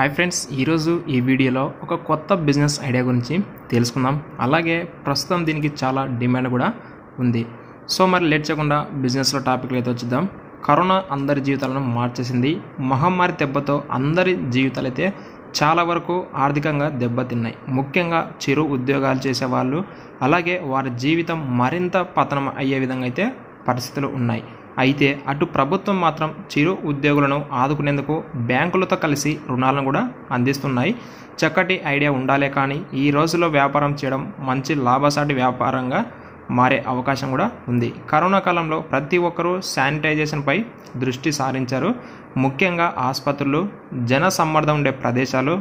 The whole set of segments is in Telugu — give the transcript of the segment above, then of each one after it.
హాయ్ ఫ్రెండ్స్ ఈరోజు ఈ వీడియోలో ఒక కొత్త బిజినెస్ ఐడియా గురించి తెలుసుకుందాం అలాగే ప్రస్తుతం దీనికి చాలా డిమాండ్ కూడా ఉంది సో మరి లేట్ చేయకుండా బిజినెస్లో టాపిక్లు అయితే వచ్చిద్దాం కరోనా అందరి జీవితాలను మార్చేసింది మహమ్మారి దెబ్బతో అందరి జీవితాలు అయితే చాలా వరకు ఆర్థికంగా దెబ్బతిన్నాయి ముఖ్యంగా చిరు ఉద్యోగాలు చేసేవాళ్ళు అలాగే వారి జీవితం మరింత పతనం అయ్యే విధంగా అయితే పరిస్థితులు ఉన్నాయి అయితే అటు ప్రభుత్వం మాత్రం చిరు ఉద్యోగులను ఆదుకునేందుకు బ్యాంకులతో కలిసి రుణాలను కూడా అందిస్తున్నాయి చక్కటి ఐడియా ఉండాలే కానీ ఈ రోజుల్లో వ్యాపారం చేయడం మంచి లాభసాటి వ్యాపారంగా మారే అవకాశం కూడా ఉంది కరోనా కాలంలో ప్రతి ఒక్కరూ శానిటైజేషన్పై దృష్టి సారించారు ముఖ్యంగా ఆసుపత్రులు జన సమ్మర్దం ఉండే ప్రదేశాలు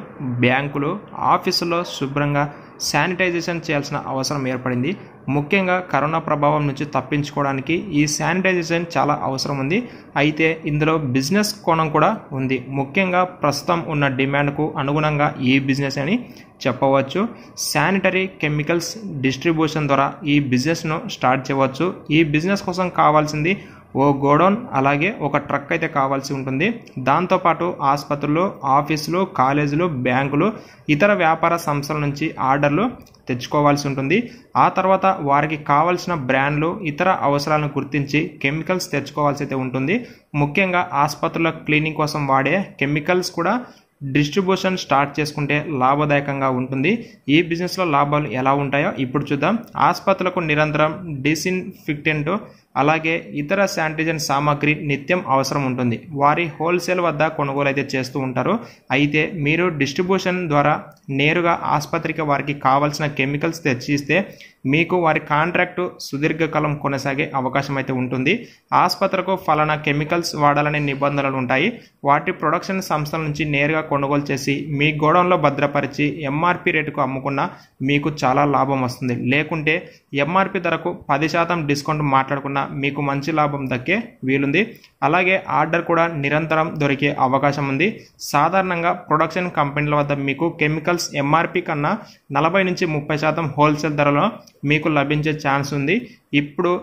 బ్యాంకులు ఆఫీసులో శుభ్రంగా శానిటైజేషన్ చేయాల్సిన అవసరం ఏర్పడింది ముఖ్యంగా కరోనా ప్రభావం నుంచి తప్పించుకోవడానికి ఈ శానిటైజేషన్ చాలా అవసరం ఉంది అయితే ఇందులో బిజినెస్ కోణం కూడా ఉంది ముఖ్యంగా ప్రస్తుతం ఉన్న డిమాండ్కు అనుగుణంగా ఈ బిజినెస్ అని చెప్పవచ్చు శానిటరీ కెమికల్స్ డిస్ట్రిబ్యూషన్ ద్వారా ఈ బిజినెస్ను స్టార్ట్ చేయవచ్చు ఈ బిజినెస్ కోసం కావాల్సింది ఓ గోడౌన్ అలాగే ఒక ట్రక్ అయితే కావాల్సి ఉంటుంది దాంతోపాటు ఆసుపత్రులు ఆఫీసులు కాలేజీలు బ్యాంకులు ఇతర వ్యాపార సంస్థల నుంచి ఆర్డర్లు తెచ్చుకోవాల్సి ఉంటుంది ఆ తర్వాత వారికి కావలసిన బ్రాండ్లు ఇతర అవసరాలను గుర్తించి కెమికల్స్ తెచ్చుకోవాల్సి అయితే ఉంటుంది ముఖ్యంగా ఆసుపత్రుల క్లీనింగ్ కోసం వాడే కెమికల్స్ కూడా డిస్ట్రిబ్యూషన్ స్టార్ట్ చేసుకుంటే లాభదాయకంగా ఉంటుంది ఈ బిజినెస్లో లాభాలు ఎలా ఉంటాయో ఇప్పుడు చూద్దాం ఆసుపత్రులకు నిరంతరం డిసిన్ఫిక్టెంట్ అలాగే ఇతర శానిటైజర్ సామాగ్రి నిత్యం అవసరం ఉంటుంది వారి హోల్సేల్ వద్ద కొనుగోలు అయితే చేస్తూ ఉంటారు అయితే మీరు డిస్ట్రిబ్యూషన్ ద్వారా నేరుగా ఆసుపత్రికి వారికి కావాల్సిన కెమికల్స్ తెచ్చిస్తే మీకు వారి కాంట్రాక్టు సుదీర్ఘకాలం కొనసాగే అవకాశం అయితే ఉంటుంది ఆసుపత్రకు ఫలానా కెమికల్స్ వాడాలనే నిబంధనలు ఉంటాయి వాటి ప్రొడక్షన్ సంస్థల నుంచి నేరుగా కొనుగోలు చేసి మీ గోడౌన్లో భద్రపరిచి ఎంఆర్పి రేటుకు అమ్ముకున్న మీకు చాలా లాభం వస్తుంది లేకుంటే ఎంఆర్పి ధరకు పది శాతం డిస్కౌంట్ మాట్లాడుకున్న మీకు మంచి లాభం దక్కే వీలుంది అలాగే ఆర్డర్ కూడా నిరంతరం దొరికే అవకాశం ఉంది సాధారణంగా ప్రొడక్షన్ కంపెనీల వద్ద మీకు కెమికల్స్ ఎంఆర్పి కన్నా నలభై నుంచి ముప్పై శాతం హోల్సేల్ ధరలో మీకు లభించే ఛాన్స్ ఉంది ఇప్పుడు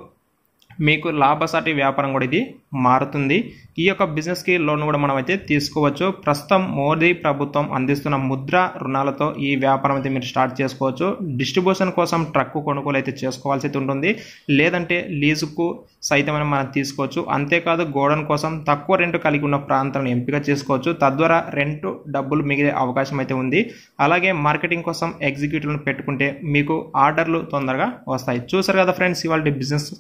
మీకు లాభసాటి వ్యాపారం కూడా ఇది మారుతుంది ఈ యొక్క బిజినెస్కి లోన్ కూడా మనం అయితే తీసుకోవచ్చు ప్రస్తుతం మోదీ ప్రభుత్వం అందిస్తున్న ముద్ర రుణాలతో ఈ వ్యాపారం అయితే మీరు స్టార్ట్ చేసుకోవచ్చు డిస్ట్రిబ్యూషన్ కోసం ట్రక్ కొనుగోలు అయితే చేసుకోవాల్సి ఉంటుంది లేదంటే లీజుకు సైతమైన మనం తీసుకోవచ్చు అంతేకాదు గోడౌన్ కోసం తక్కువ రెంట్ కలిగి ఉన్న ప్రాంతాలను ఎంపిక చేసుకోవచ్చు తద్వారా రెంట్ డబ్బులు మిగిలే అవకాశం అయితే ఉంది అలాగే మార్కెటింగ్ కోసం ఎగ్జిక్యూటివ్లను పెట్టుకుంటే మీకు ఆర్డర్లు తొందరగా వస్తాయి చూసారు కదా ఫ్రెండ్స్ ఇవాళ బిజినెస్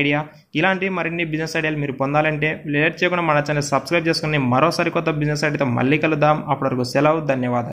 ఐడియా ఇలాంటి మరిన్ని బిజినెస్ ఐడియాలు మీరు పొందాలంటే లేట్ చేయకుండా మన ఛానల్ సబ్స్క్రైబ్ చేసుకుని మరోసారి కొత్త బిజినెస్ ఐడియాతో మళ్ళీ కలుద్దాం అప్పటివరకు సెలవు ధన్యవాదాలు